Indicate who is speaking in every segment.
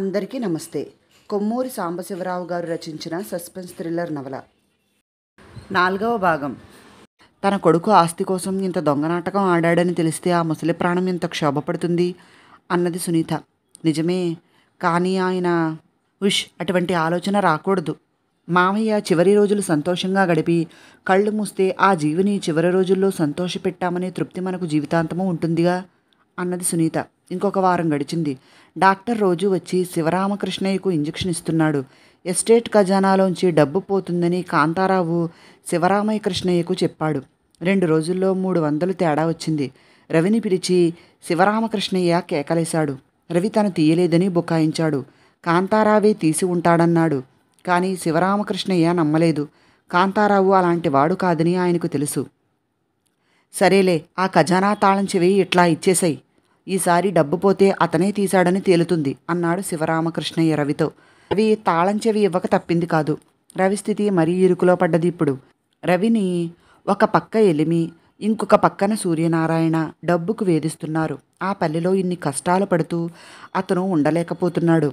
Speaker 1: అందరికీ నమస్తే కొమ్మూరి సాంబశివరావు గారు రచించిన సస్పెన్స్ థ్రిల్లర్ నవల నాలుగవ భాగం తన కొడుకు ఆస్తి కోసం ఇంత దొంగ నాటకం ఆడాడని తెలిస్తే ఆ ముసలి ప్రాణం ఇంత క్షోభపడుతుంది అన్నది సునీత నిజమే కానీ ఆయన విష్ అటువంటి ఆలోచన రాకూడదు మామయ్య చివరి రోజులు సంతోషంగా గడిపి కళ్ళు మూస్తే ఆ జీవిని చివరి రోజుల్లో సంతోషపెట్టామనే తృప్తి మనకు జీవితాంతము ఉంటుందిగా అన్నది సునీత ఇంకొక వారం గడిచింది డాక్టర్ రోజు వచ్చి శివరామకృష్ణయ్యకు ఇంజెక్షన్ ఇస్తున్నాడు ఎస్టేట్ ఖజానాలోంచి డబ్బు పోతుందని కాంతారావు శివరామయ్య కృష్ణయ్యకు చెప్పాడు రెండు రోజుల్లో మూడు వందలు తేడా వచ్చింది రవిని పిలిచి శివరామకృష్ణయ్య కేకలేశాడు రవి తను తీయలేదని బుకాయించాడు కాంతారావే తీసి ఉంటాడన్నాడు కానీ శివరామకృష్ణయ్య నమ్మలేదు కాంతారావు అలాంటి వాడు కాదని ఆయనకు తెలుసు సరేలే ఆ ఖజానా తాళం చెవి ఇట్లా ఇచ్చేశాయి ఈసారి డబ్బు పోతే అతనే తీశాడని తేలుతుంది అన్నాడు శివరామకృష్ణయ్య రవితో రవి తాళం చెవి ఇవ్వక తప్పింది కాదు రవి స్థితి మరీ ఇరుకులో పడ్డది ఇప్పుడు రవిని ఒక పక్క ఎలిమి ఇంకొక పక్కన సూర్యనారాయణ డబ్బుకు వేధిస్తున్నారు ఆ పల్లెలో ఇన్ని కష్టాలు పడుతూ అతను ఉండలేకపోతున్నాడు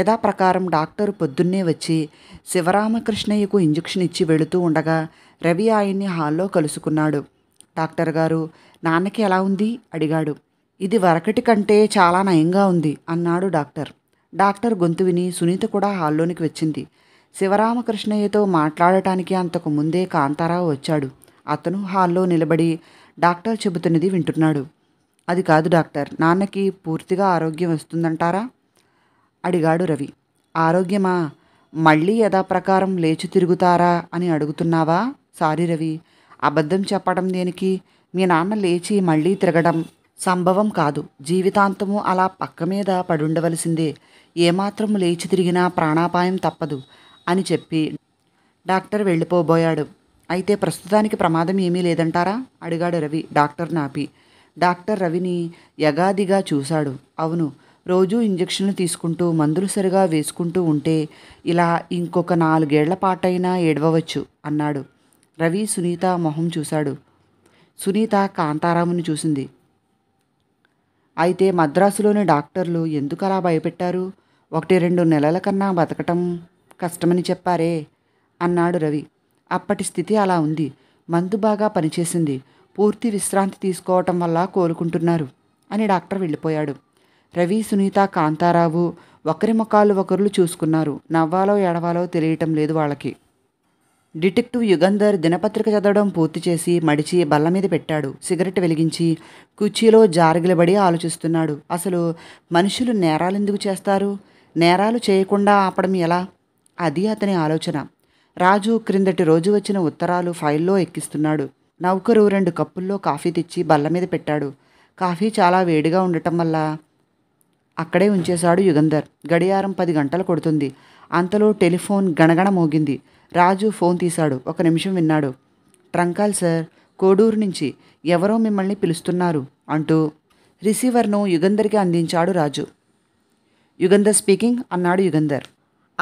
Speaker 1: యథాప్రకారం డాక్టర్ పొద్దున్నే వచ్చి శివరామకృష్ణయ్యకు ఇంజెక్షన్ ఇచ్చి వెళుతూ ఉండగా రవి ఆయన్ని హాల్లో కలుసుకున్నాడు డాక్టర్ గారు నాన్నకి ఎలా ఉంది అడిగాడు ఇది వరకటి కంటే చాలా నయంగా ఉంది అన్నాడు డాక్టర్ డాక్టర్ గొంతు విని సునీత కూడా హాల్లోనికి వచ్చింది శివరామకృష్ణయ్యతో మాట్లాడటానికి అంతకు ముందే కాంతారావు వచ్చాడు అతను హాల్లో నిలబడి డాక్టర్ చెబుతున్నది వింటున్నాడు అది కాదు డాక్టర్ నాన్నకి పూర్తిగా ఆరోగ్యం వస్తుందంటారా అడిగాడు రవి ఆరోగ్యమా మళ్ళీ యథాప్రకారం లేచి తిరుగుతారా అని అడుగుతున్నావా సారీ రవి అబద్ధం చెప్పడం దేనికి మీ నాన్న లేచి మళ్ళీ తిరగడం సంభవం కాదు జీవితాంతము అలా పక్క మీద పడుండవలసిందే ఏమాత్రం లేచి తిరిగినా ప్రాణాపాయం తప్పదు అని చెప్పి డాక్టర్ వెళ్ళిపోబోయాడు అయితే ప్రస్తుతానికి ప్రమాదం ఏమీ లేదంటారా అడిగాడు రవి డాక్టర్ నాపి డాక్టర్ రవిని యగాదిగా చూశాడు అవును రోజూ ఇంజక్షన్లు తీసుకుంటూ మందులు సరిగా వేసుకుంటూ ఉంటే ఇలా ఇంకొక నాలుగేళ్ల పాటైనా ఏడవవచ్చు అన్నాడు రవి సునీత మొహం చూశాడు సునీత కాంతారాముని చూసింది అయితే మద్రాసులోని డాక్టర్లు ఎందుకు అలా భయపెట్టారు ఒకటి రెండు నెలల కన్నా బతకటం కష్టమని చెప్పారే అన్నాడు రవి అప్పటి స్థితి అలా ఉంది మందు బాగా పనిచేసింది పూర్తి విశ్రాంతి తీసుకోవటం వల్ల కోలుకుంటున్నారు అని డాక్టర్ వెళ్ళిపోయాడు రవి సునీత కాంతారావు ఒకరి ముఖాలు ఒకరు చూసుకున్నారు నవ్వాలో ఎడవాలో తెలియటం లేదు వాళ్ళకి డిటెక్టివ్ యుగంధర్ దినపత్రిక చదవడం పూర్తి చేసి మడిచి బల్ల మీద పెట్టాడు సిగరెట్ వెలిగించి కుర్చీలో జారగిలబడి ఆలోచిస్తున్నాడు అసలు మనుషులు నేరాలు ఎందుకు చేస్తారు నేరాలు చేయకుండా ఆపడం ఎలా అది అతని ఆలోచన రాజు క్రిందటి రోజు వచ్చిన ఉత్తరాలు ఫైల్లో ఎక్కిస్తున్నాడు నౌకరు రెండు కప్పుల్లో కాఫీ తెచ్చి బల్ల మీద పెట్టాడు కాఫీ చాలా వేడిగా ఉండటం వల్ల అక్కడే ఉంచేశాడు యుగంధర్ గడియారం పది గంటలు కొడుతుంది అంతలో టెలిఫోన్ గణగణ మోగింది రాజు ఫోన్ తీశాడు ఒక నిమిషం విన్నాడు ట్రంకాల్ సార్ కోడూరు నుంచి ఎవరో మిమ్మల్ని పిలుస్తున్నారు అంటూ రిసీవర్ను యుగంధర్కి అందించాడు రాజు యుగంధర్ స్పీకింగ్ అన్నాడు యుగంధర్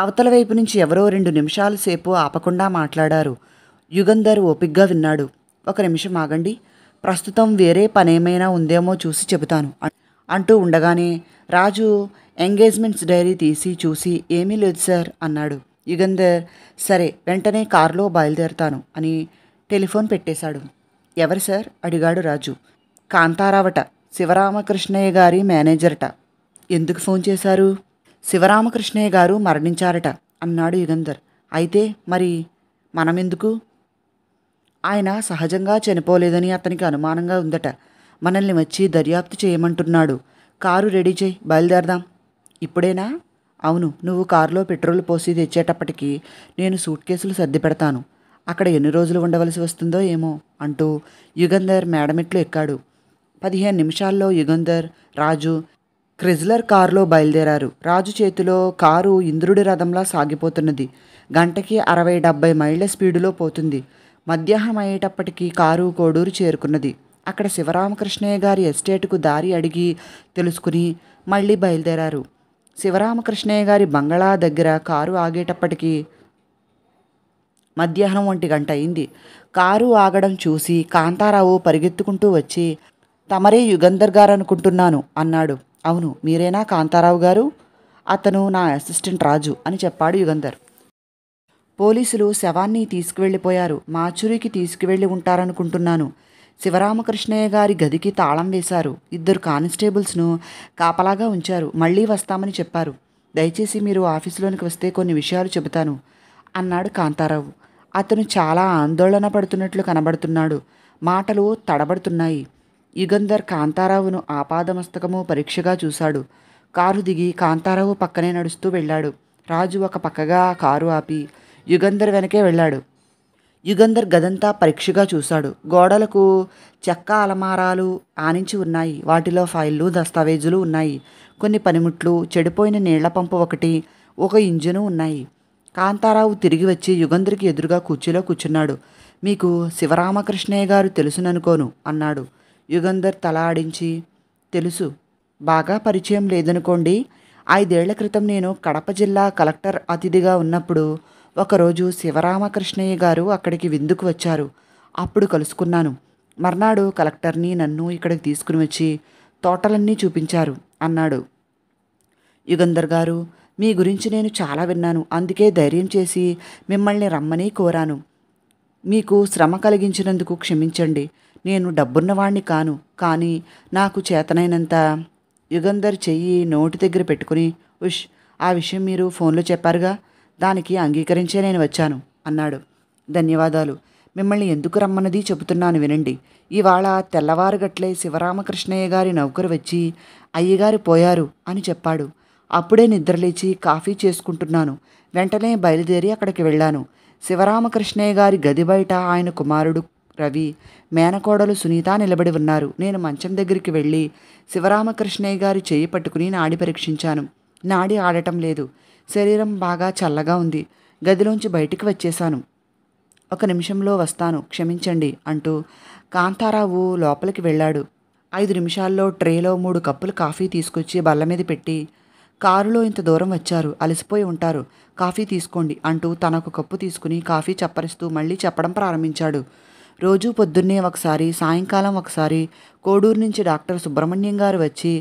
Speaker 1: అవతల వైపు నుంచి ఎవరో రెండు నిమిషాల సేపు ఆపకుండా మాట్లాడారు యుగంధర్ ఓపిగ్గా విన్నాడు ఒక నిమిషం ఆగండి ప్రస్తుతం వేరే పనేమైనా ఉందేమో చూసి చెబుతాను అంటూ ఉండగానే రాజు ఎంగేజ్మెంట్స్ డైరీ తీసి చూసి ఏమీ లేదు సార్ అన్నాడు యుగంధర్ సరే వెంటనే కారులో బయలుదేరతాను అని టెలిఫోన్ పెట్టేశాడు ఎవరు సార్ అడిగాడు రాజు కాంతారావట శివరామకృష్ణయ్య గారి మేనేజర్ట ఎందుకు ఫోన్ చేశారు శివరామకృష్ణయ్య గారు మరణించారట అన్నాడు యుగంధర్ అయితే మరి మనమెందుకు ఆయన సహజంగా చనిపోలేదని అతనికి అనుమానంగా ఉందట మనల్ని వచ్చి దర్యాప్తు చేయమంటున్నాడు కారు రెడీ చేయి బయలుదేరదాం ఇప్పుడేనా అవును నువ్వు కారులో పెట్రోల్ పోసి తెచ్చేటప్పటికి నేను సూట్ కేసులు సర్ది పెడతాను అక్కడ ఎన్ని రోజులు ఉండవలసి వస్తుందో ఏమో అంటూ యుగంధర్ మేడమిట్లు ఎక్కాడు పదిహేను నిమిషాల్లో యుగంధర్ రాజు క్రిజ్లర్ కారులో బయలుదేరారు రాజు చేతిలో కారు ఇంద్రుడి రథంలా సాగిపోతున్నది గంటకి అరవై డెబ్బై మైళ్ళ స్పీడులో పోతుంది మధ్యాహ్నం అయ్యేటప్పటికీ కారు కోడూరు చేరుకున్నది అక్కడ శివరామకృష్ణయ్య గారి ఎస్టేట్కు దారి అడిగి తెలుసుకుని మళ్ళీ బయలుదేరారు శివరామకృష్ణయ్య గారి బంగళా దగ్గర కారు ఆగేటప్పటికీ మధ్యాహ్నం వంటి గంట అయింది కారు ఆగడం చూసి కాంతారావు పరిగెత్తుకుంటూ వచ్చి తమరే యుగంధర్ గారు అనుకుంటున్నాను అన్నాడు అవును మీరేనా కాంతారావు గారు అతను నా అసిస్టెంట్ రాజు అని చెప్పాడు యుగంధర్ పోలీసులు శవాన్ని తీసుకువెళ్ళిపోయారు మాచురికి తీసుకువెళ్ళి ఉంటారనుకుంటున్నాను శివరామకృష్ణయ్య గారి గదికి తాళం వేశారు ఇద్దరు కానిస్టేబుల్స్ను కాపలాగా ఉంచారు మళ్ళీ వస్తామని చెప్పారు దయచేసి మీరు ఆఫీసులోనికి వస్తే కొన్ని విషయాలు చెబుతాను అన్నాడు కాంతారావు అతను చాలా ఆందోళన పడుతున్నట్లు కనబడుతున్నాడు మాటలు తడబడుతున్నాయి యుగంధర్ కాంతారావును ఆపాదమస్తకము పరీక్షగా చూశాడు కారు దిగి కాంతారావు పక్కనే నడుస్తూ వెళ్ళాడు రాజు ఒక పక్కగా కారు ఆపి యుగంధర్ వెనకే వెళ్ళాడు యుగంధర్ గదంతా పరీక్షగా చూశాడు గోడలకు చెక్క అలమారాలు ఆనించి ఉన్నాయి వాటిలో ఫైళ్ళు దస్తావేజులు ఉన్నాయి కొన్ని పనిముట్లు చెడిపోయిన నీళ్ల పంపు ఒకటి ఒక ఇంజను ఉన్నాయి కాంతారావు తిరిగి వచ్చి యుగంధర్కి ఎదురుగా కుర్చీలో కూర్చున్నాడు మీకు శివరామకృష్ణయ్య గారు తెలుసుననుకోను అన్నాడు యుగంధర్ తల ఆడించి తెలుసు బాగా పరిచయం లేదనుకోండి ఐదేళ్ల క్రితం నేను కడప జిల్లా కలెక్టర్ అతిథిగా ఉన్నప్పుడు ఒకరోజు శివరామకృష్ణయ్య గారు అక్కడికి విందుకు వచ్చారు అప్పుడు కలుసుకున్నాను మర్నాడు కలెక్టర్ని నన్ను ఇక్కడికి తీసుకుని వచ్చి తోటలన్నీ చూపించారు అన్నాడు యుగంధర్ గారు మీ గురించి నేను చాలా విన్నాను అందుకే ధైర్యం చేసి మిమ్మల్ని రమ్మని కోరాను మీకు శ్రమ కలిగించినందుకు క్షమించండి నేను డబ్బున్నవాణ్ణి కాను కానీ నాకు చేతనైనంత యుగంధర్ చెయ్యి నోటి దగ్గర పెట్టుకుని ఉష్ ఆ విషయం మీరు ఫోన్లో చెప్పారుగా దానికి అంగీకరించే నేను వచ్చాను అన్నాడు ధన్యవాదాలు మిమ్మల్ని ఎందుకు రమ్మన్నది చెబుతున్నాను వినండి ఇవాళ తెల్లవారుగట్లే శివరామకృష్ణయ్య గారి నౌకరు వచ్చి అయ్యగారు పోయారు అని చెప్పాడు అప్పుడే నిద్రలేచి కాఫీ చేసుకుంటున్నాను వెంటనే బయలుదేరి అక్కడికి వెళ్ళాను శివరామకృష్ణయ్య గారి గది బయట ఆయన కుమారుడు రవి మేనకోడలు సునీత నిలబడి ఉన్నారు నేను మంచం దగ్గరికి వెళ్ళి శివరామకృష్ణయ్య గారి చేయి పట్టుకుని నాడి పరీక్షించాను నాడి ఆడటం లేదు శరీరం బాగా చల్లగా ఉంది గదిలోంచి బయటికి వచ్చేశాను ఒక నిమిషంలో వస్తాను క్షమించండి అంటూ కాంతారావు లోపలికి వెళ్ళాడు ఐదు నిమిషాల్లో ట్రేలో మూడు కప్పులు కాఫీ తీసుకొచ్చి బల్ల మీద పెట్టి కారులో ఇంత దూరం వచ్చారు అలసిపోయి ఉంటారు కాఫీ తీసుకోండి అంటూ తనకు కప్పు తీసుకుని కాఫీ చప్పరిస్తూ మళ్ళీ చెప్పడం ప్రారంభించాడు రోజూ పొద్దున్నే ఒకసారి సాయంకాలం ఒకసారి కోడూరు నుంచి డాక్టర్ సుబ్రహ్మణ్యం గారు వచ్చి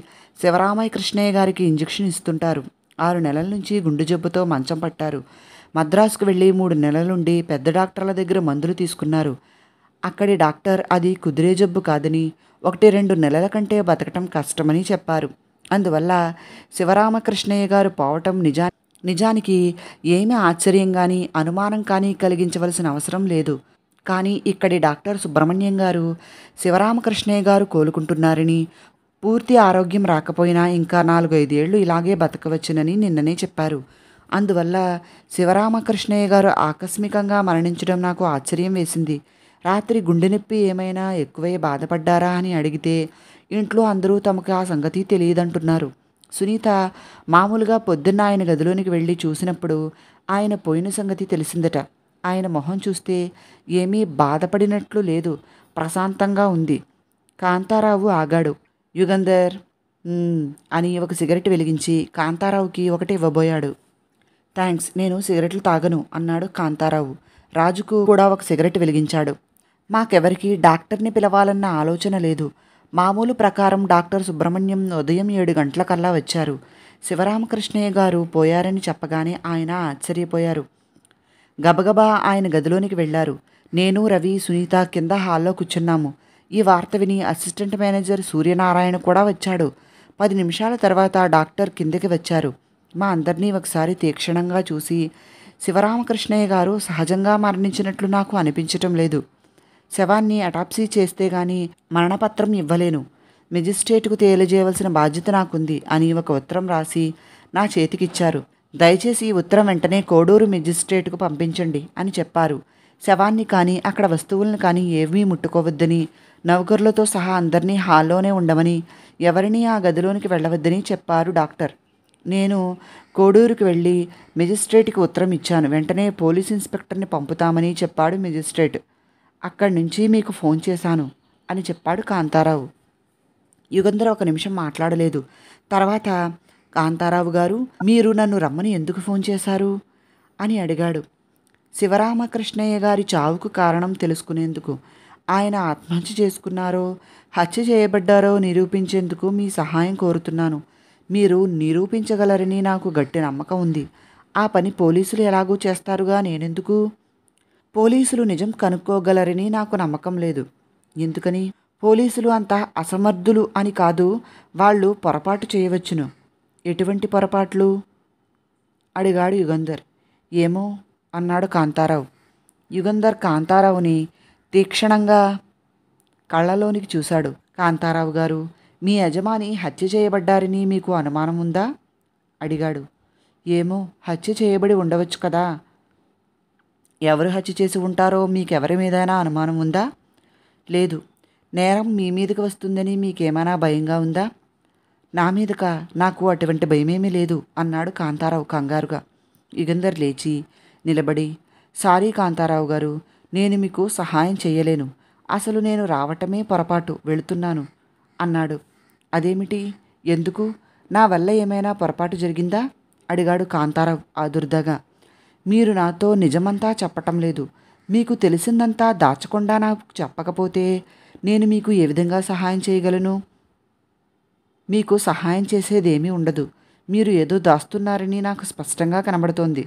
Speaker 1: శివరామయ్య కృష్ణయ్య గారికి ఇంజెక్షన్ ఇస్తుంటారు ఆరు నెలల నుంచి గుండె జబ్బుతో మంచం పట్టారు మద్రాసుకు వెళ్ళి మూడు నెలలుండి పెద్ద డాక్టర్ల దగ్గర మందులు తీసుకున్నారు అక్కడి డాక్టర్ అది కుదిరే జబ్బు కాదని ఒకటి రెండు నెలల కంటే బతకటం కష్టమని చెప్పారు అందువల్ల శివరామకృష్ణయ్య గారు పోవటం నిజా నిజానికి ఏమీ ఆశ్చర్యం కానీ అనుమానం కానీ కలిగించవలసిన అవసరం లేదు కానీ ఇక్కడి డాక్టర్ సుబ్రహ్మణ్యం గారు శివరామకృష్ణయ్య గారు కోలుకుంటున్నారని పూర్తి ఆరోగ్యం రాకపోయినా ఇంకా నాలుగైదేళ్లు ఇలాగే బతకవచ్చునని నిన్ననే చెప్పారు అందువల్ల శివరామకృష్ణయ్య గారు ఆకస్మికంగా మరణించడం నాకు ఆశ్చర్యం వేసింది రాత్రి గుండె నొప్పి ఏమైనా ఎక్కువై బాధపడ్డారా అని అడిగితే ఇంట్లో అందరూ తమకు ఆ సంగతి తెలియదంటున్నారు సునీత మామూలుగా పొద్దున్న ఆయన గదిలోనికి వెళ్ళి చూసినప్పుడు ఆయన పోయిన సంగతి తెలిసిందట ఆయన మొహం చూస్తే ఏమీ బాధపడినట్లు లేదు ప్రశాంతంగా ఉంది కాంతారావు ఆగాడు యుగంధర్ అని ఒక సిగరెట్ వెలిగించి కాంతారావుకి ఒకటి ఇవ్వబోయాడు థ్యాంక్స్ నేను సిగరెట్లు తాగను అన్నాడు కాంతారావు రాజుకు కూడా ఒక సిగరెట్ వెలిగించాడు మాకెవరికి డాక్టర్ని పిలవాలన్న ఆలోచన లేదు మామూలు ప్రకారం డాక్టర్ సుబ్రహ్మణ్యం ఉదయం ఏడు గంటలకల్లా వచ్చారు శివరామకృష్ణయ్య గారు పోయారని చెప్పగానే ఆయన ఆశ్చర్యపోయారు గబగబా ఆయన గదిలోనికి వెళ్లారు నేను రవి సునీత కింద హాల్లో కూర్చున్నాము ఈ వార్త విని అసిస్టెంట్ మేనేజర్ సూర్యనారాయణ కూడా వచ్చాడు పది నిమిషాల తర్వాత డాక్టర్ కిందకి వచ్చారు మా అందరినీ ఒకసారి తీక్షణంగా చూసి శివరామకృష్ణయ్య గారు సహజంగా మరణించినట్లు నాకు అనిపించటం లేదు శవాన్ని అటాప్సీ చేస్తే గాని మరణపత్రం ఇవ్వలేను మెజిస్ట్రేట్కు తేలిజేయవలసిన బాధ్యత నాకుంది అని ఒక ఉత్తరం రాసి నా చేతికిచ్చారు దయచేసి ఈ ఉత్తరం వెంటనే కోడూరు మెజిస్ట్రేట్కు పంపించండి అని చెప్పారు శవాన్ని కానీ అక్కడ వస్తువులను కానీ ఏమీ ముట్టుకోవద్దని నౌకర్లతో సహా అందరినీ హాల్లోనే ఉండమని ఎవరిని ఆ గదిలోనికి వెళ్ళవద్దని చెప్పారు డాక్టర్ నేను కోడూరుకు వెళ్ళి మెజిస్ట్రేట్కి ఉత్తరం ఇచ్చాను వెంటనే పోలీస్ ఇన్స్పెక్టర్ని పంపుతామని చెప్పాడు మెజిస్ట్రేట్ అక్కడి నుంచి మీకు ఫోన్ చేశాను అని చెప్పాడు కాంతారావు యుగంధర్ ఒక నిమిషం మాట్లాడలేదు తర్వాత కాంతారావు గారు మీరు నన్ను రమ్మని ఎందుకు ఫోన్ చేశారు అని అడిగాడు శివరామకృష్ణయ్య గారి చావుకు కారణం తెలుసుకునేందుకు ఆయన ఆత్మహత్య చేసుకున్నారో హత్య చేయబడ్డారో నిరూపించేందుకు మీ సహాయం కోరుతున్నాను మీరు నిరూపించగలరని నాకు గట్టి నమ్మకం ఉంది ఆ పని పోలీసులు ఎలాగూ చేస్తారుగా నేనెందుకు పోలీసులు నిజం కనుక్కోగలరని నాకు నమ్మకం లేదు ఎందుకని పోలీసులు అంత అసమర్థులు అని కాదు వాళ్ళు పొరపాటు చేయవచ్చును ఎటువంటి పొరపాట్లు అడిగాడు యుగంధర్ ఏమో అన్నాడు కాంతారావు యుగంధర్ కాంతారావుని తీక్షణంగా కళ్ళలోనికి చూశాడు కాంతారావు గారు మీ యజమాని హత్య చేయబడ్డారని మీకు అనుమానం ఉందా అడిగాడు ఏమో హత్య చేయబడి ఉండవచ్చు కదా ఎవరు హత్య చేసి ఉంటారో మీకెవరి మీదైనా అనుమానం ఉందా లేదు నేరం మీ మీదకి వస్తుందని మీకేమైనా భయంగా ఉందా నా మీదక నాకు అటువంటి భయమేమీ లేదు అన్నాడు కాంతారావు కంగారుగా యుగంధర్ లేచి నిలబడి సారీ కాంతారావు గారు నేను మీకు సహాయం చేయలేను అసలు నేను రావటమే పొరపాటు వెళుతున్నాను అన్నాడు అదేమిటి ఎందుకు నా వల్ల ఏమైనా పొరపాటు జరిగిందా అడిగాడు కాంతారావు ఆదుర్దగా మీరు నాతో నిజమంతా చెప్పటం లేదు మీకు తెలిసిందంతా దాచకుండా నాకు చెప్పకపోతే నేను మీకు ఏ విధంగా సహాయం చేయగలను మీకు సహాయం చేసేదేమీ ఉండదు మీరు ఏదో దాస్తున్నారని నాకు స్పష్టంగా కనబడుతోంది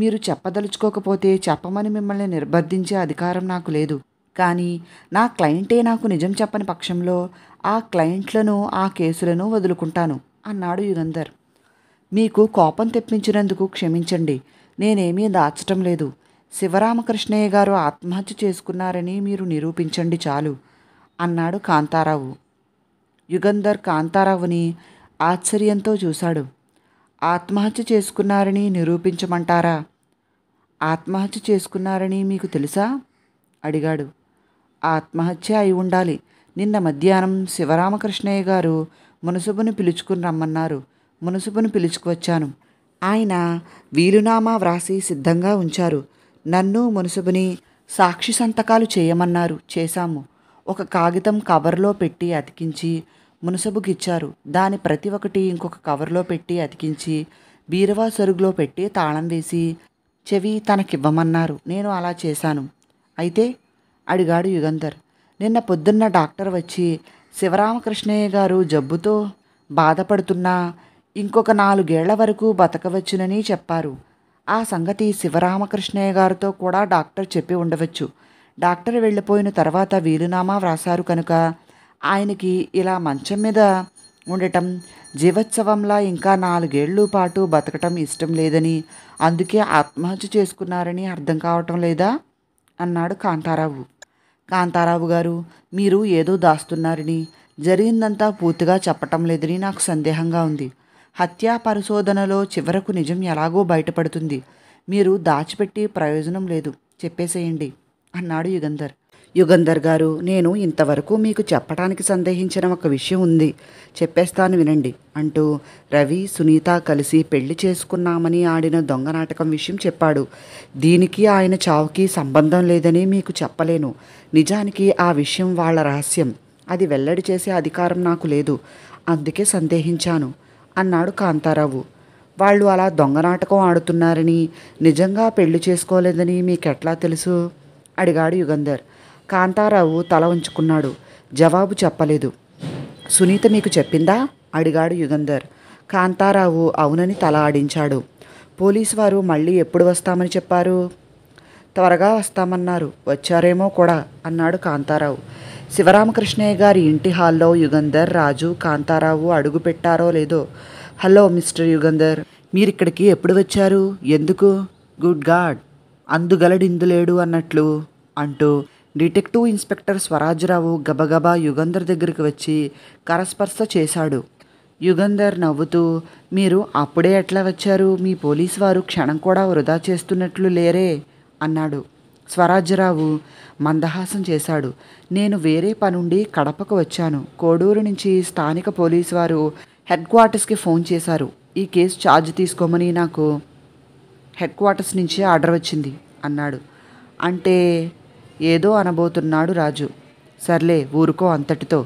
Speaker 1: మీరు చెప్పదలుచుకోకపోతే చెప్పమని మిమ్మల్ని నిర్బంధించే అధికారం నాకు లేదు కానీ నా క్లయింటే నాకు నిజం చెప్పని పక్షంలో ఆ క్లయింట్లను ఆ కేసులను వదులుకుంటాను అన్నాడు యుగంధర్ మీకు కోపం తెప్పించినందుకు క్షమించండి నేనేమీ దాచటం లేదు శివరామకృష్ణయ్య గారు ఆత్మహత్య చేసుకున్నారని మీరు నిరూపించండి చాలు అన్నాడు కాంతారావు యుగంధర్ కాంతారావుని ఆశ్చర్యంతో చూశాడు ఆత్మహత్య చేసుకున్నారని నిరూపించమంటారా ఆత్మహత్య చేసుకున్నారని మీకు తెలుసా అడిగాడు ఆత్మహత్య అయి ఉండాలి నిన్న మధ్యాహ్నం శివరామకృష్ణయ్య గారు మునసుబును పిలుచుకుని రమ్మన్నారు మునసుబును పిలుచుకువచ్చాను ఆయన వీలునామా వ్రాసి సిద్ధంగా ఉంచారు నన్ను మునసుబుని సాక్షి సంతకాలు చేయమన్నారు చేశాము ఒక కాగితం కవర్లో పెట్టి అతికించి మునసబుకి ఇచ్చారు దాని ప్రతి ఒక్కటి ఇంకొక కవర్లో పెట్టి అతికించి బీరవా సరుగులో పెట్టి తాళం వేసి చెవి తనకివ్వమన్నారు నేను అలా చేశాను అయితే అడిగాడు యుగంధర్ నిన్న పొద్దున్న డాక్టర్ వచ్చి శివరామకృష్ణయ్య గారు జబ్బుతో బాధపడుతున్నా ఇంకొక నాలుగేళ్ల వరకు బతకవచ్చునని చెప్పారు ఆ సంగతి శివరామకృష్ణయ్య గారితో కూడా డాక్టర్ చెప్పి ఉండవచ్చు డాక్టర్ వెళ్ళిపోయిన తర్వాత వీలునామా వ్రాసారు కనుక ఆయనకి ఇలా మంచం మీద ఉండటం జీవోత్సవంలా ఇంకా నాలుగేళ్ళు పాటు బతకటం ఇష్టం లేదని అందుకే ఆత్మహత్య చేసుకున్నారని అర్థం కావటం లేదా అన్నాడు కాంతారావు కాంతారావు గారు మీరు ఏదో దాస్తున్నారని జరిగిందంతా పూర్తిగా చెప్పటం లేదని నాకు సందేహంగా ఉంది హత్యా పరిశోధనలో చివరకు నిజం ఎలాగో బయటపడుతుంది మీరు దాచిపెట్టి ప్రయోజనం లేదు చెప్పేసేయండి అన్నాడు యుగంధర్ యుగంధర్ గారు నేను ఇంతవరకు మీకు చెప్పడానికి సందేహించిన ఒక విషయం ఉంది చెప్పేస్తాను వినండి అంటూ రవి సునీత కలిసి పెళ్లి చేసుకున్నామని ఆడిన దొంగ నాటకం విషయం చెప్పాడు దీనికి ఆయన చావుకి సంబంధం లేదని మీకు చెప్పలేను నిజానికి ఆ విషయం వాళ్ళ రహస్యం అది వెల్లడి చేసే అధికారం నాకు లేదు అందుకే సందేహించాను అన్నాడు కాంతారావు వాళ్ళు అలా దొంగ నాటకం ఆడుతున్నారని నిజంగా పెళ్లి చేసుకోలేదని మీకెట్లా తెలుసు అడిగాడు యుగంధర్ కాంతారావు తల ఉంచుకున్నాడు జవాబు చెప్పలేదు సునీత మీకు చెప్పిందా అడిగాడు యుగంధర్ కాంతారావు అవునని తల ఆడించాడు పోలీసు వారు మళ్ళీ ఎప్పుడు వస్తామని చెప్పారు త్వరగా వస్తామన్నారు వచ్చారేమో కూడా అన్నాడు కాంతారావు శివరామకృష్ణయ్య గారి ఇంటి హాల్లో యుగంధర్ రాజు కాంతారావు అడుగు పెట్టారో లేదో హలో మిస్టర్ యుగంధర్ మీరిక్కడికి ఎప్పుడు వచ్చారు ఎందుకు గుడ్ గాడ్ అందుగలడిందులేడు అన్నట్లు అంటూ డిటెక్టివ్ ఇన్స్పెక్టర్ స్వరాజ్రావు గబగబా యుగంధర్ దగ్గరికి వచ్చి కరస్పర్శ చేశాడు యుగంధర్ నవ్వుతూ మీరు అప్పుడే ఎట్లా వచ్చారు మీ పోలీస్ వారు క్షణం కూడా వృధా చేస్తున్నట్లు లేరే అన్నాడు స్వరాజ్యరావు మందహాసం చేశాడు నేను వేరే పనుండి కడపకు వచ్చాను కోడూరు నుంచి స్థానిక పోలీసు వారు హెడ్ క్వార్టర్స్కి ఫోన్ చేశారు ఈ కేసు ఛార్జ్ తీసుకోమని నాకు హెడ్ క్వార్టర్స్ నుంచి ఆర్డర్ వచ్చింది అన్నాడు అంటే ఏదో అనబోతున్నాడు రాజు సర్లే ఊరుకో అంతటితో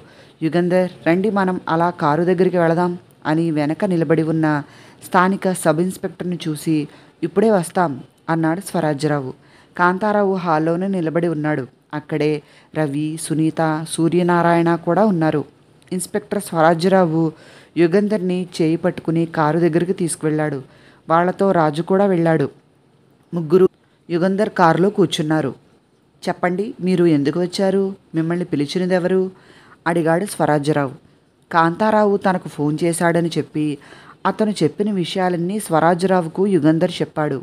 Speaker 1: యుగంధర్ రండి మనం అలా కారు దగ్గరికి వెళదాం అని వెనక నిలబడి ఉన్న స్థానిక సబ్ ఇన్స్పెక్టర్ని చూసి ఇప్పుడే వస్తాం అన్నాడు స్వరాజ్యరావు కాంతారావు హాల్లోనే నిలబడి ఉన్నాడు అక్కడే రవి సునీత సూర్యనారాయణ కూడా ఉన్నారు ఇన్స్పెక్టర్ స్వరాజ్యరావు యుగంధర్ని చేయి పట్టుకుని కారు దగ్గరికి తీసుకువెళ్ళాడు వాళ్లతో రాజు కూడా వెళ్ళాడు ముగ్గురు యుగంధర్ కారులో కూర్చున్నారు చెప్పండి మీరు ఎందుకు వచ్చారు మిమ్మల్ని పిలిచినదెవరు అడిగాడు స్వరాజ్యరావు కాంతారావు తనకు ఫోన్ చేశాడని చెప్పి అతను చెప్పిన విషయాలన్నీ స్వరాజ్యరావుకు యుగంధర్ చెప్పాడు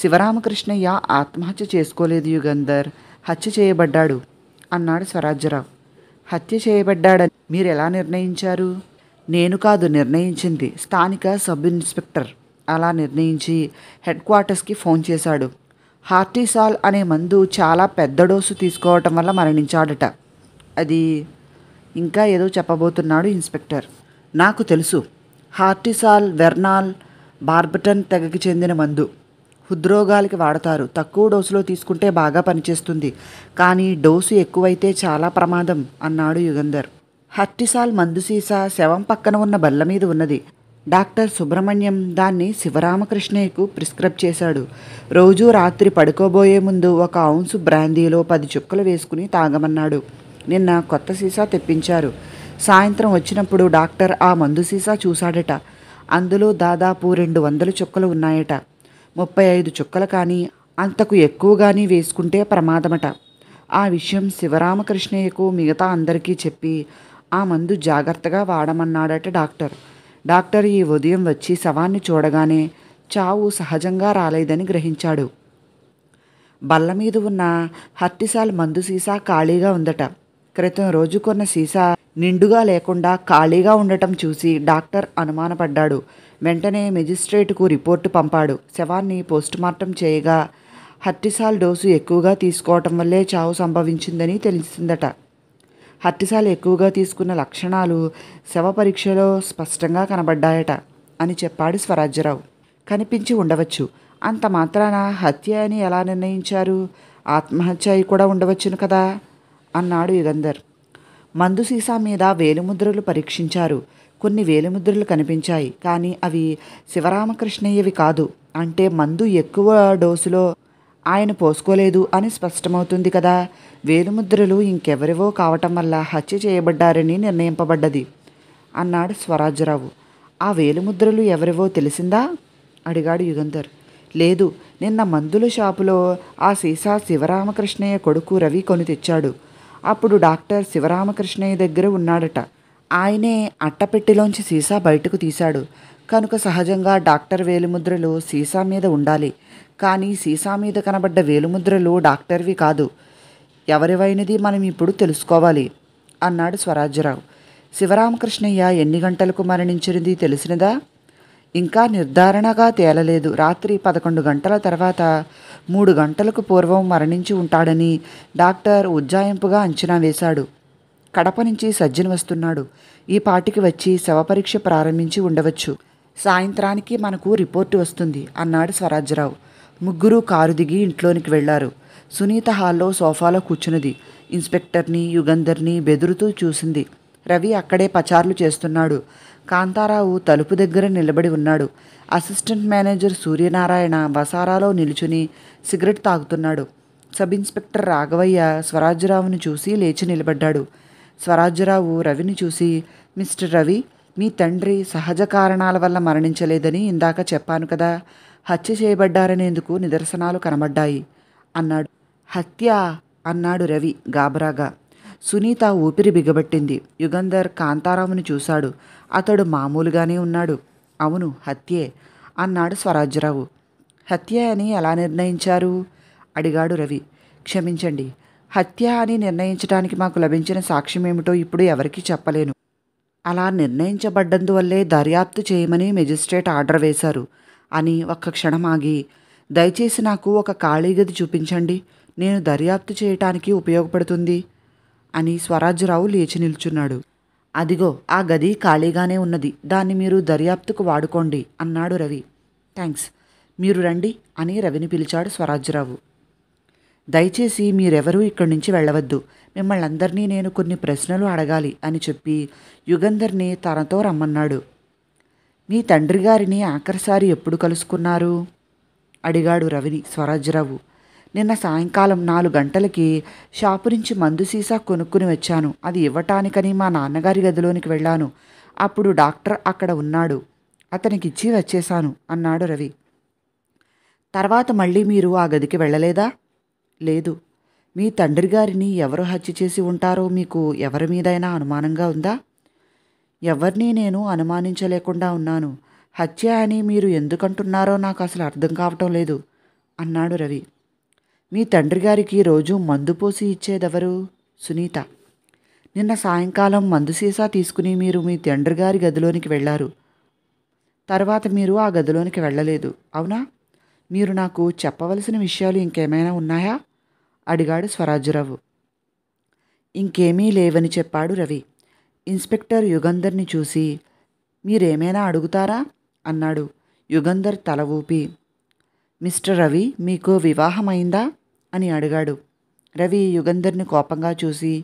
Speaker 1: శివరామకృష్ణయ్య ఆత్మహత్య చేసుకోలేదు యుగంధర్ హత్య చేయబడ్డాడు అన్నాడు స్వరాజ్యరావు హత్య చేయబడ్డాడని మీరు ఎలా నిర్ణయించారు నేను కాదు నిర్ణయించింది స్థానిక సబ్ ఇన్స్పెక్టర్ అలా నిర్ణయించి హెడ్ క్వార్టర్స్కి ఫోన్ చేశాడు హార్టీసాల్ అనే మందు చాలా పెద్ద డోసు తీసుకోవటం వల్ల మరణించాడట అది ఇంకా ఏదో చెప్పబోతున్నాడు ఇన్స్పెక్టర్ నాకు తెలుసు హార్టీసాల్ వెర్నాల్ బార్బటన్ తెగకి చెందిన మందు హృద్రోగాలకి వాడతారు తక్కువ డోసులో తీసుకుంటే బాగా పనిచేస్తుంది కానీ డోసు ఎక్కువైతే చాలా ప్రమాదం అన్నాడు యుగంధర్ హర్టిసాల్ మందు సీసా శవం పక్కన ఉన్న బల్ల మీద ఉన్నది డాక్టర్ సుబ్రహ్మణ్యం దాన్ని శివరామకృష్ణయ్యకు ప్రిస్క్రైబ్ చేశాడు రోజు రాత్రి పడుకోబోయే ముందు ఒక ఔన్సు బ్రాందీలో పది చుక్కలు వేసుకుని తాగమన్నాడు నిన్న కొత్త సీసా తెప్పించారు సాయంత్రం వచ్చినప్పుడు డాక్టర్ ఆ మందు సీసా చూశాడట అందులో దాదాపు రెండు వందల చుక్కలు ఉన్నాయట ముప్పై ఐదు చుక్కలు కానీ అంతకు ఎక్కువగాని వేసుకుంటే ప్రమాదమట ఆ విషయం శివరామకృష్ణయ్యకు మిగతా అందరికీ చెప్పి ఆ మందు జాగ్రత్తగా వాడమన్నాడట డాక్టర్ డాక్టర్ ఈ ఉదయం వచ్చి శవాన్ని చూడగానే చావు సహజంగా రాలేదని గ్రహించాడు బల్ల మీద ఉన్న హత్తిసాల్ మందు సీసా ఖాళీగా ఉందట క్రితం రోజు కొన్న సీసా నిండుగా లేకుండా ఖాళీగా ఉండటం చూసి డాక్టర్ అనుమానపడ్డాడు వెంటనే మెజిస్ట్రేట్కు రిపోర్టు పంపాడు శవాన్ని పోస్టుమార్టం చేయగా హత్తిసాల్ డోసు ఎక్కువగా తీసుకోవటం వల్లే చావు సంభవించిందని తెలిసిందట హత్తిసాలు ఎక్కువగా తీసుకున్న లక్షణాలు శవ పరీక్షలో స్పష్టంగా కనబడ్డాయట అని చెప్పాడు స్వరాజ్యరావు కనిపించి ఉండవచ్చు అంత మాత్రాన హత్య అని ఎలా నిర్ణయించారు ఆత్మహత్య అయి కూడా ఉండవచ్చును కదా అన్నాడు యుగంధర్ మందు సీసా మీద వేలుముద్రలు పరీక్షించారు కొన్ని వేలిముద్రలు కనిపించాయి కానీ అవి శివరామకృష్ణయ్యవి కాదు అంటే మందు ఎక్కువ డోసులో ఆయన పోసుకోలేదు అని స్పష్టమవుతుంది కదా వేలుముద్రలు ఇంకెవరివో కావటం వల్ల హత్య చేయబడ్డారని నిర్ణయింపబడ్డది అన్నాడు స్వరాజ్యరావు ఆ వేలుముద్రలు ఎవరివో తెలిసిందా అడిగాడు యుగంధర్ లేదు నిన్న మందుల షాపులో ఆ సీసా శివరామకృష్ణయ్య కొడుకు రవి కొని తెచ్చాడు అప్పుడు డాక్టర్ శివరామకృష్ణయ్య దగ్గర ఉన్నాడట ఆయనే అట్టపెట్టిలోంచి సీసా బయటకు తీశాడు కనుక సహజంగా డాక్టర్ వేలుముద్రలు సీసా మీద ఉండాలి కానీ సీసా మీద కనబడ్డ వేలుముద్రలు డాక్టర్వి కాదు ఎవరివైనది మనం ఇప్పుడు తెలుసుకోవాలి అన్నాడు స్వరాజ్యరావు శివరామకృష్ణయ్య ఎన్ని గంటలకు మరణించినది తెలిసినదా ఇంకా నిర్ధారణగా తేలలేదు రాత్రి పదకొండు గంటల తర్వాత మూడు గంటలకు పూర్వం మరణించి ఉంటాడని డాక్టర్ ఉజ్జాయింపుగా అంచనా వేశాడు కడప నుంచి సజ్జన్ వస్తున్నాడు ఈ పాటికి వచ్చి శవపరీక్ష ప్రారంభించి ఉండవచ్చు సాయంత్రానికి మనకు రిపోర్టు వస్తుంది అన్నాడు స్వరాజ్యరావు ముగ్గురు కారు దిగి ఇంట్లోనికి వెళ్లారు సునీత హాల్లో సోఫాలో కూర్చున్నది ఇన్స్పెక్టర్ని యుగంధర్ని బెదురుతూ చూసింది రవి అక్కడే పచార్లు చేస్తున్నాడు కాంతారావు తలుపు దగ్గర నిలబడి ఉన్నాడు అసిస్టెంట్ మేనేజర్ సూర్యనారాయణ వసారాలో నిలుచుని సిగరెట్ తాగుతున్నాడు సబ్ ఇన్స్పెక్టర్ రాఘవయ్య స్వరాజ్యరావును చూసి లేచి నిలబడ్డాడు స్వరాజ్యరావు రవిని చూసి మిస్టర్ రవి మీ తండ్రి సహజ కారణాల వల్ల మరణించలేదని ఇందాక చెప్పాను కదా హత్య చేయబడ్డారనేందుకు నిదర్శనాలు కనబడ్డాయి అన్నాడు హత్య అన్నాడు రవి గాబరాగా సునీత ఊపిరి బిగబట్టింది యుగంధర్ కాంతారావుని చూశాడు అతడు మామూలుగానే ఉన్నాడు అవును హత్యే అన్నాడు స్వరాజ్యరావు హత్య అని ఎలా నిర్ణయించారు అడిగాడు రవి క్షమించండి హత్య అని నిర్ణయించడానికి మాకు లభించిన సాక్ష్యం ఏమిటో ఇప్పుడు ఎవరికీ చెప్పలేను అలా నిర్ణయించబడ్డందువల్లే దర్యాప్తు చేయమని మెజిస్ట్రేట్ ఆర్డర్ వేశారు అని ఒక్క క్షణం ఆగి దయచేసి నాకు ఒక ఖాళీ గది చూపించండి నేను దర్యాప్తు చేయటానికి ఉపయోగపడుతుంది అని స్వరాజ్యరావు లేచి నిల్చున్నాడు అదిగో ఆ గది ఖాళీగానే ఉన్నది దాన్ని మీరు దర్యాప్తుకు వాడుకోండి అన్నాడు రవి థ్యాంక్స్ మీరు రండి అని రవిని పిలిచాడు స్వరాజ్యరావు దయచేసి మీరెవరూ ఇక్కడి నుంచి వెళ్ళవద్దు మిమ్మల్ని అందరినీ నేను కొన్ని ప్రశ్నలు అడగాలి అని చెప్పి యుగంధర్ని తనతో రమ్మన్నాడు మీ తండ్రి గారిని ఆఖరిసారి ఎప్పుడు కలుసుకున్నారు అడిగాడు రవిని స్వరాజ్రావు నిన్న సాయంకాలం నాలుగు గంటలకి షాపు నుంచి మందు సీసా కొనుక్కుని వచ్చాను అది ఇవ్వటానికని మా నాన్నగారి గదిలోనికి వెళ్ళాను అప్పుడు డాక్టర్ అక్కడ ఉన్నాడు అతనికిచ్చి వచ్చేశాను అన్నాడు రవి తర్వాత మళ్ళీ మీరు ఆ గదికి వెళ్ళలేదా లేదు మీ తండ్రి గారిని ఎవరు హత్య చేసి ఉంటారో మీకు ఎవరి మీదైనా అనుమానంగా ఉందా ఎవరిని నేను అనుమానించలేకుండా ఉన్నాను హత్య అని మీరు ఎందుకంటున్నారో నాకు అసలు అర్థం కావటం లేదు అన్నాడు రవి మీ తండ్రి గారికి రోజు మందు పోసి ఇచ్చేదెవరు సునీత నిన్న సాయంకాలం మందు సీసా తీసుకుని మీరు మీ తండ్రి గారి గదిలోనికి వెళ్ళారు తర్వాత మీరు ఆ గదిలోనికి వెళ్ళలేదు అవునా మీరు నాకు చెప్పవలసిన విషయాలు ఇంకేమైనా ఉన్నాయా అడిగాడు స్వరాజ్యరావు ఇంకేమీ లేవని చెప్పాడు రవి ఇన్స్పెక్టర్ యుగంధర్ని చూసి మీరేమైనా అడుగుతారా అన్నాడు యుగంధర్ తల ఊపి మిస్టర్ రవి మీకు వివాహమైందా అని అడిగాడు రవి యుగంధర్ని కోపంగా చూసి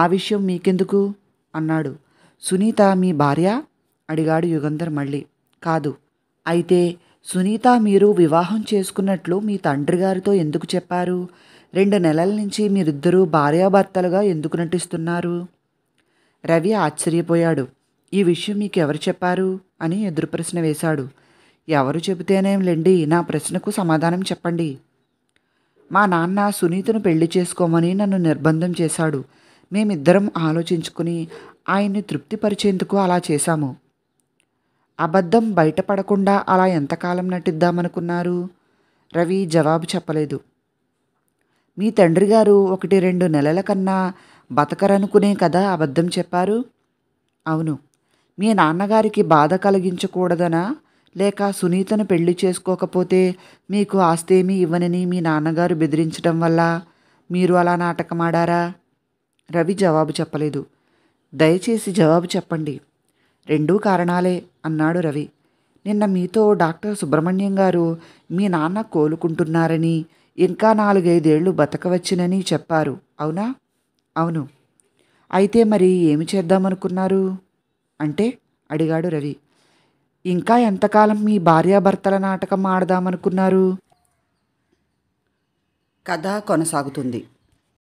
Speaker 1: ఆ విషయం మీకెందుకు అన్నాడు సునీత మీ భార్య అడిగాడు యుగంధర్ మళ్ళీ కాదు అయితే సునీత మీరు వివాహం చేసుకున్నట్లు మీ తండ్రి గారితో ఎందుకు చెప్పారు రెండు నెలల నుంచి మీరిద్దరూ భార్యాభర్తలుగా ఎందుకు నటిస్తున్నారు రవి ఆశ్చర్యపోయాడు ఈ విషయం మీకు ఎవరు చెప్పారు అని ఎదురు ప్రశ్న వేశాడు ఎవరు చెబితేనేం లెండి నా ప్రశ్నకు సమాధానం చెప్పండి మా నాన్న సునీతను పెళ్లి చేసుకోమని నన్ను నిర్బంధం చేశాడు మేమిద్దరం ఆలోచించుకుని ఆయన్ని తృప్తిపరిచేందుకు అలా చేశాము అబద్ధం బయటపడకుండా అలా ఎంతకాలం నటిద్దామనుకున్నారు రవి జవాబు చెప్పలేదు మీ తండ్రి గారు ఒకటి రెండు నెలల కన్నా బతకరనుకునే కదా అబద్ధం చెప్పారు అవును మీ నాన్నగారికి బాధ కలిగించకూడదనా లేక సునీతను పెళ్లి చేసుకోకపోతే మీకు ఆస్తేమీ ఇవ్వనని మీ నాన్నగారు బెదిరించడం వల్ల మీరు అలా నాటకమాడారా రవి జవాబు చెప్పలేదు దయచేసి జవాబు చెప్పండి రెండూ కారణాలే అన్నాడు రవి నిన్న మీతో డాక్టర్ సుబ్రహ్మణ్యం గారు మీ నాన్న కోలుకుంటున్నారని ఇంకా నాలుగైదేళ్లు బతకవచ్చునని చెప్పారు అవునా అవును అయితే మరి ఏమి చేద్దామనుకున్నారు అంటే అడిగాడు రవి ఇంకా ఎంతకాలం మీ భార్యాభర్తల నాటకం ఆడదామనుకున్నారు కథ కొనసాగుతుంది